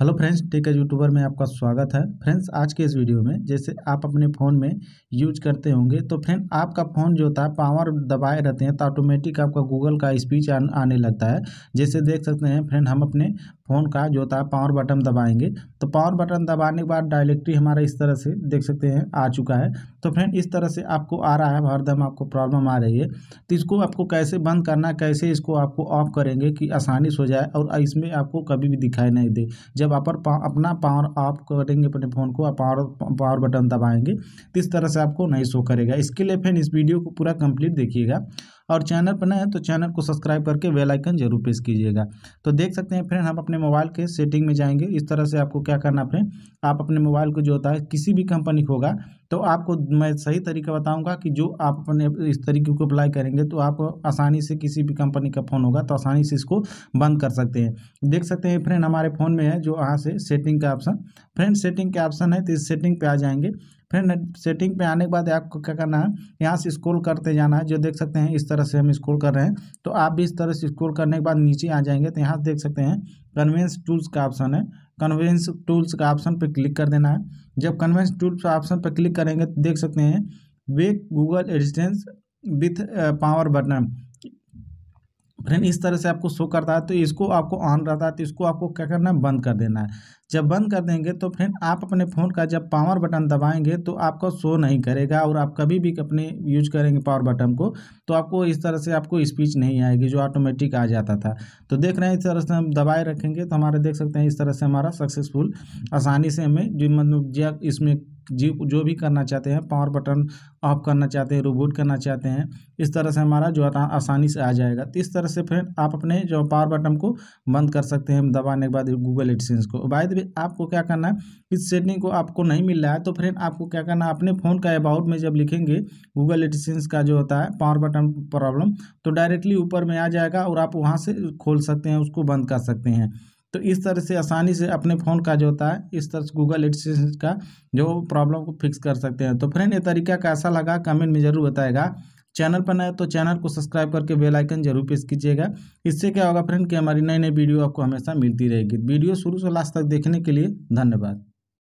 hello friends tech age youtuber में आपका स्वागत है फ्रेंड्स आज के इस वीडियो में जैसे आप अपने फ़ोन में यूज करते होंगे तो फ्रेंड आपका फ़ोन जो होता है पावर दबाए रहते हैं तो ऑटोमेटिक आपका गूगल का स्पीच आन, आने लगता है जैसे देख सकते हैं फ्रेंड हम अपने फ़ोन का जो होता है पावर बटन दबाएंगे तो पावर बटन दबाने के बाद डायरेक्टली हमारा इस तरह से देख सकते हैं आ चुका है तो फ्रेंड इस तरह से आपको आ रहा है हरदम आपको प्रॉब्लम आ रही है तो इसको आपको कैसे बंद करना कैसे इसको आपको ऑफ करेंगे कि आसानी से हो जाए और इसमें आपको कभी भी दिखाई नहीं दे जब जब आप अपना पावर आप करेंगे अपने फ़ोन को पावर पावर बटन दबाएंगे तो इस तरह से आपको नहीं शो करेगा इसके लिए फिर इस वीडियो को पूरा कंप्लीट देखिएगा और चैनल पर न है तो चैनल को सब्सक्राइब करके बेल आइकन जरूर प्रेस कीजिएगा तो देख सकते हैं फ्रेंड हम अपने मोबाइल के सेटिंग में जाएंगे इस तरह से आपको क्या करना फ्रेंड आप अपने मोबाइल को जो होता है किसी भी कंपनी को होगा तो आपको मैं सही तरीका बताऊंगा कि जो आप अपने इस तरीके को अप्लाई करेंगे तो आप आसानी से किसी भी कंपनी का फ़ोन होगा तो आसानी से इसको बंद कर सकते हैं देख सकते हैं फ्रेंड हमारे फ़ोन में है जो यहाँ से सेटिंग का ऑप्शन फ्रेंड सेटिंग के ऑप्शन है तो इस सेटिंग पे आ जाएंगे फ्रेंड सेटिंग पे आने के बाद आपको क्या करना है यहाँ से स्क्रॉल करते जाना है जो देख सकते हैं इस तरह से हम स्क्रॉल कर रहे हैं तो आप भी इस तरह से स्क्रॉल करने के बाद नीचे आ जाएंगे तो यहाँ से देख सकते हैं कन्वेंस टूल्स का ऑप्शन है कन्वेंस टूल्स का ऑप्शन पर क्लिक कर देना है जब कन्वेंस टूल्स ऑप्शन पर क्लिक करेंगे तो देख सकते हैं वे Google assistance with power button friend इस तरह से आपको शो करता है तो इसको आपको ऑन रहता है तो इसको आपको क्या करना है बंद कर देना है जब बंद कर देंगे तो फ्रेंड आप अपने फ़ोन का जब पावर बटन दबाएंगे तो आपका शो नहीं करेगा और आप कभी भी अपने यूज करेंगे पावर बटन को तो आपको इस तरह से आपको स्पीच नहीं आएगी जो ऑटोमेटिक आ जाता था तो देख रहे हैं इस तरह से हम दबाए रखेंगे तो हमारे देख सकते हैं इस तरह से हमारा सक्सेसफुल आसानी से हमें जो मतलब इसमें जी जो भी करना चाहते हैं पावर बटन ऑफ करना चाहते हैं रोबोट करना चाहते हैं इस तरह से हमारा जो आसानी से आ जाएगा तो इस तरह से फ्रेंड आप अपने जो पावर बटन को बंद कर सकते हैं दबाने के बाद गूगल एडिसंस को बाय फिर आपको क्या करना है इस सेटिंग को आपको नहीं मिल रहा है तो फ्रेंड आपको क्या करना है अपने फ़ोन का अबाउट में जब लिखेंगे गूगल एडिसेंस का जो होता है पावर बटन प्रॉब्लम तो डायरेक्टली ऊपर में आ जाएगा और आप वहाँ से खोल सकते हैं उसको बंद कर सकते हैं तो इस तरह से आसानी से अपने फ़ोन का जो होता है इस तरह से गूगल एडिसेंस का जो प्रॉब्लम को फिक्स कर सकते हैं तो फ्रेंड ये तरीका कैसा लगा कमेंट में ज़रूर बताएगा चैनल पर नए तो चैनल को सब्सक्राइब करके बेल आइकन जरूर प्रेस कीजिएगा इससे क्या होगा फ्रेंड कि हमारी नई नई वीडियो आपको हमेशा मिलती रहेगी वीडियो शुरू से लास्ट तक देखने के लिए धन्यवाद